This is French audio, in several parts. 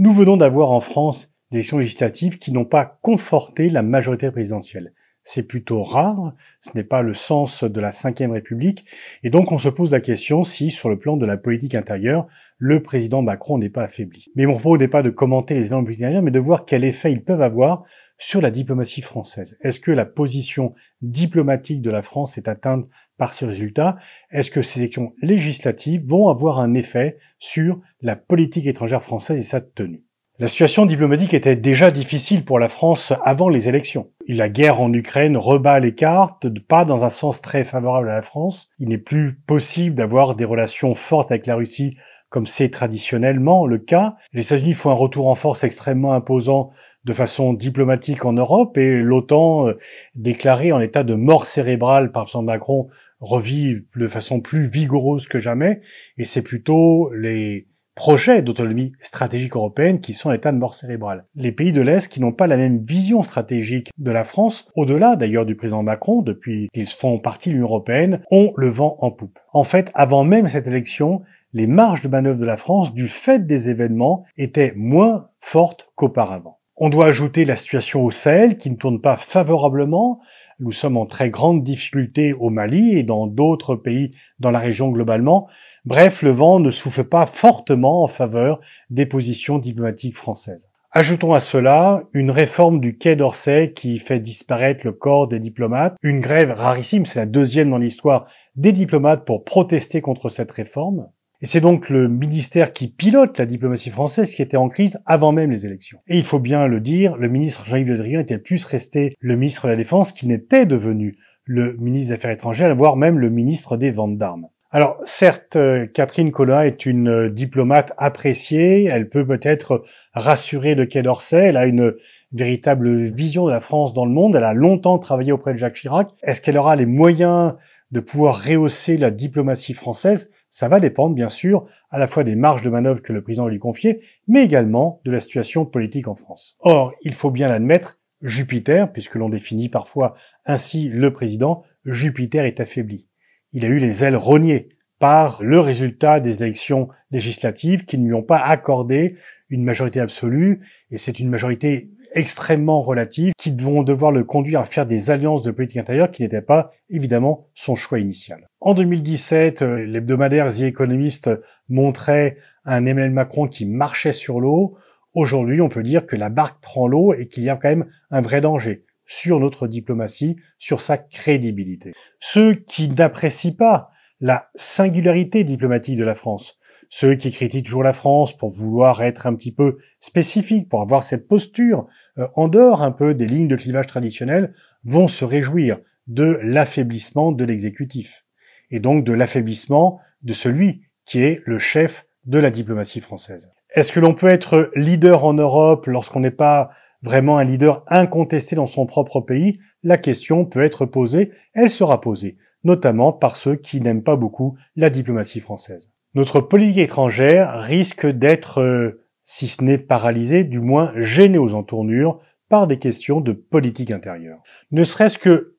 Nous venons d'avoir en France des élections législatives qui n'ont pas conforté la majorité présidentielle. C'est plutôt rare, ce n'est pas le sens de la Ve République, et donc on se pose la question si, sur le plan de la politique intérieure, le président Macron n'est pas affaibli. Mais mon propos n'est pas de commenter les événements budgétaires, mais de voir quel effet ils peuvent avoir sur la diplomatie française. Est-ce que la position diplomatique de la France est atteinte par ce résultat Est-ce que ces élections législatives vont avoir un effet sur la politique étrangère française et sa tenue la situation diplomatique était déjà difficile pour la France avant les élections. La guerre en Ukraine rebat les cartes, pas dans un sens très favorable à la France. Il n'est plus possible d'avoir des relations fortes avec la Russie comme c'est traditionnellement le cas. Les États-Unis font un retour en force extrêmement imposant de façon diplomatique en Europe et l'OTAN, euh, déclarée en état de mort cérébrale par président Macron, revit de façon plus vigoureuse que jamais et c'est plutôt les projets d'autonomie stratégique européenne qui sont en état de mort cérébrale. Les pays de l'Est qui n'ont pas la même vision stratégique de la France, au-delà d'ailleurs du président Macron, depuis qu'ils font partie de l'Union européenne, ont le vent en poupe. En fait, avant même cette élection, les marges de manœuvre de la France, du fait des événements, étaient moins fortes qu'auparavant. On doit ajouter la situation au Sahel qui ne tourne pas favorablement. Nous sommes en très grande difficulté au Mali et dans d'autres pays dans la région globalement. Bref, le vent ne souffle pas fortement en faveur des positions diplomatiques françaises. Ajoutons à cela une réforme du Quai d'Orsay qui fait disparaître le corps des diplomates, une grève rarissime, c'est la deuxième dans l'histoire des diplomates pour protester contre cette réforme. Et c'est donc le ministère qui pilote la diplomatie française qui était en crise avant même les élections. Et il faut bien le dire, le ministre Jean-Yves Le Drian était plus resté le ministre de la Défense qu'il n'était devenu le ministre des Affaires étrangères, voire même le ministre des ventes d'armes. Alors certes, euh, Catherine Collin est une euh, diplomate appréciée, elle peut peut-être rassurer le Quai d'Orsay, elle a une véritable vision de la France dans le monde, elle a longtemps travaillé auprès de Jacques Chirac. Est-ce qu'elle aura les moyens de pouvoir rehausser la diplomatie française ça va dépendre, bien sûr, à la fois des marges de manœuvre que le président lui confiait, mais également de la situation politique en France. Or, il faut bien l'admettre, Jupiter, puisque l'on définit parfois ainsi le président, Jupiter est affaibli. Il a eu les ailes rognées par le résultat des élections législatives qui ne lui ont pas accordé une majorité absolue, et c'est une majorité extrêmement relatives qui vont devoir le conduire à faire des alliances de politique intérieure qui n'étaient pas évidemment son choix initial. En 2017, euh, l'hebdomadaire The Economist montrait un Emmanuel Macron qui marchait sur l'eau. Aujourd'hui, on peut dire que la barque prend l'eau et qu'il y a quand même un vrai danger sur notre diplomatie, sur sa crédibilité. Ceux qui n'apprécient pas la singularité diplomatique de la France, ceux qui critiquent toujours la France pour vouloir être un petit peu spécifique, pour avoir cette posture euh, en dehors un peu des lignes de clivage traditionnelles, vont se réjouir de l'affaiblissement de l'exécutif, et donc de l'affaiblissement de celui qui est le chef de la diplomatie française. Est-ce que l'on peut être leader en Europe lorsqu'on n'est pas vraiment un leader incontesté dans son propre pays La question peut être posée, elle sera posée, notamment par ceux qui n'aiment pas beaucoup la diplomatie française. Notre politique étrangère risque d'être euh, si ce n'est paralysé, du moins gêné aux entournures par des questions de politique intérieure. Ne serait-ce que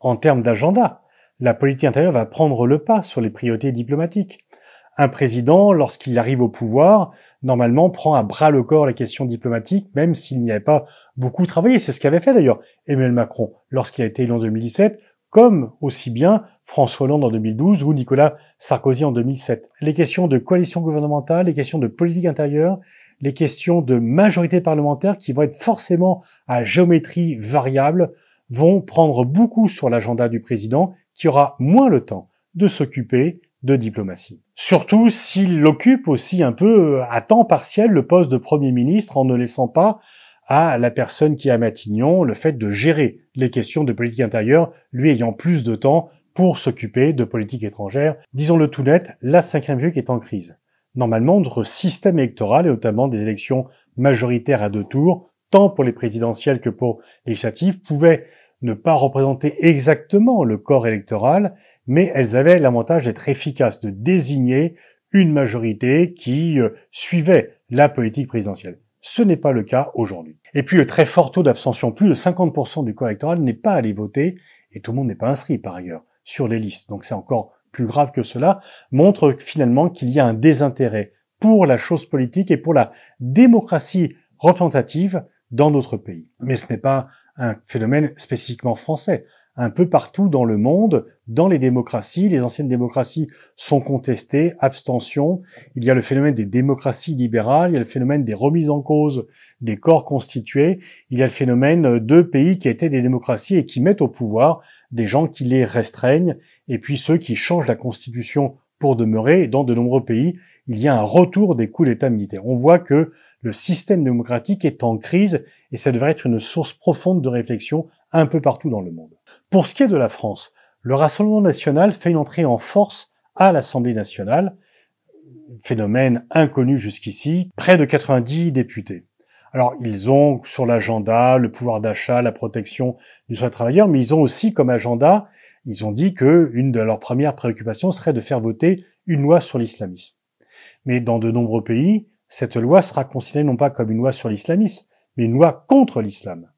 en termes d'agenda, la politique intérieure va prendre le pas sur les priorités diplomatiques. Un président, lorsqu'il arrive au pouvoir, normalement prend à bras le corps les questions diplomatiques, même s'il n'y avait pas beaucoup travaillé. C'est ce qu'avait fait d'ailleurs Emmanuel Macron lorsqu'il a été élu en 2017 comme aussi bien François Hollande en 2012 ou Nicolas Sarkozy en 2007. Les questions de coalition gouvernementale, les questions de politique intérieure, les questions de majorité parlementaire qui vont être forcément à géométrie variable vont prendre beaucoup sur l'agenda du président qui aura moins le temps de s'occuper de diplomatie. Surtout s'il occupe aussi un peu à temps partiel le poste de Premier ministre en ne laissant pas à la personne qui a à Matignon le fait de gérer les questions de politique intérieure, lui ayant plus de temps pour s'occuper de politique étrangère. Disons-le tout net, la cinquième République est en crise. Normalement, notre système électoral, et notamment des élections majoritaires à deux tours, tant pour les présidentielles que pour les législatives, pouvait ne pas représenter exactement le corps électoral, mais elles avaient l'avantage d'être efficaces, de désigner une majorité qui euh, suivait la politique présidentielle. Ce n'est pas le cas aujourd'hui. Et puis le très fort taux d'abstention, plus de 50% du corps électoral n'est pas allé voter, et tout le monde n'est pas inscrit par ailleurs sur les listes, donc c'est encore plus grave que cela, montre finalement qu'il y a un désintérêt pour la chose politique et pour la démocratie représentative dans notre pays. Mais ce n'est pas un phénomène spécifiquement français un peu partout dans le monde, dans les démocraties. Les anciennes démocraties sont contestées, abstention. Il y a le phénomène des démocraties libérales, il y a le phénomène des remises en cause des corps constitués, il y a le phénomène de pays qui étaient des démocraties et qui mettent au pouvoir des gens qui les restreignent, et puis ceux qui changent la constitution pour demeurer. dans de nombreux pays, il y a un retour des coups d'État militaires. On voit que le système démocratique est en crise et ça devrait être une source profonde de réflexion un peu partout dans le monde. Pour ce qui est de la France, le Rassemblement national fait une entrée en force à l'Assemblée nationale, phénomène inconnu jusqu'ici, près de 90 députés. Alors, ils ont sur l'agenda le pouvoir d'achat, la protection du soin travailleur, mais ils ont aussi comme agenda, ils ont dit que une de leurs premières préoccupations serait de faire voter une loi sur l'islamisme. Mais dans de nombreux pays, cette loi sera considérée non pas comme une loi sur l'islamisme, mais une loi contre l'islam.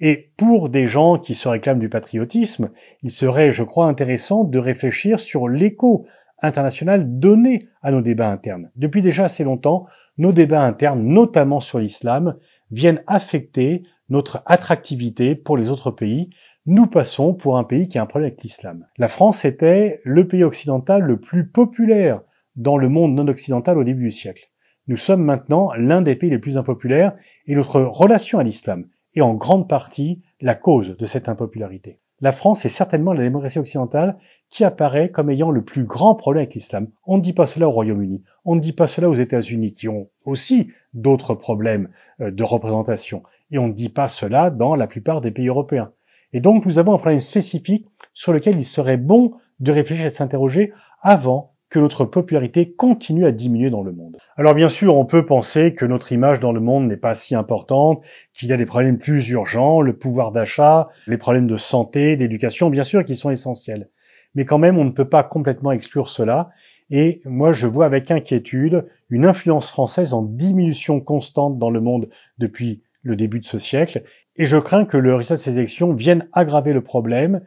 Et pour des gens qui se réclament du patriotisme, il serait, je crois, intéressant de réfléchir sur l'écho international donné à nos débats internes. Depuis déjà assez longtemps, nos débats internes, notamment sur l'islam, viennent affecter notre attractivité pour les autres pays. Nous passons pour un pays qui a un problème avec l'islam. La France était le pays occidental le plus populaire dans le monde non occidental au début du siècle. Nous sommes maintenant l'un des pays les plus impopulaires et notre relation à l'islam, et en grande partie la cause de cette impopularité. La France est certainement la démocratie occidentale qui apparaît comme ayant le plus grand problème avec l'islam. On ne dit pas cela au Royaume-Uni, on ne dit pas cela aux États-Unis qui ont aussi d'autres problèmes euh, de représentation, et on ne dit pas cela dans la plupart des pays européens. Et donc nous avons un problème spécifique sur lequel il serait bon de réfléchir et de s'interroger avant que notre popularité continue à diminuer dans le monde. Alors bien sûr, on peut penser que notre image dans le monde n'est pas si importante, qu'il y a des problèmes plus urgents, le pouvoir d'achat, les problèmes de santé, d'éducation, bien sûr, qui sont essentiels. Mais quand même, on ne peut pas complètement exclure cela. Et moi, je vois avec inquiétude une influence française en diminution constante dans le monde depuis le début de ce siècle. Et je crains que le résultat de ces élections vienne aggraver le problème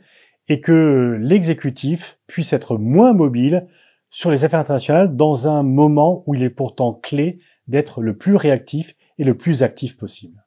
et que l'exécutif puisse être moins mobile sur les affaires internationales dans un moment où il est pourtant clé d'être le plus réactif et le plus actif possible.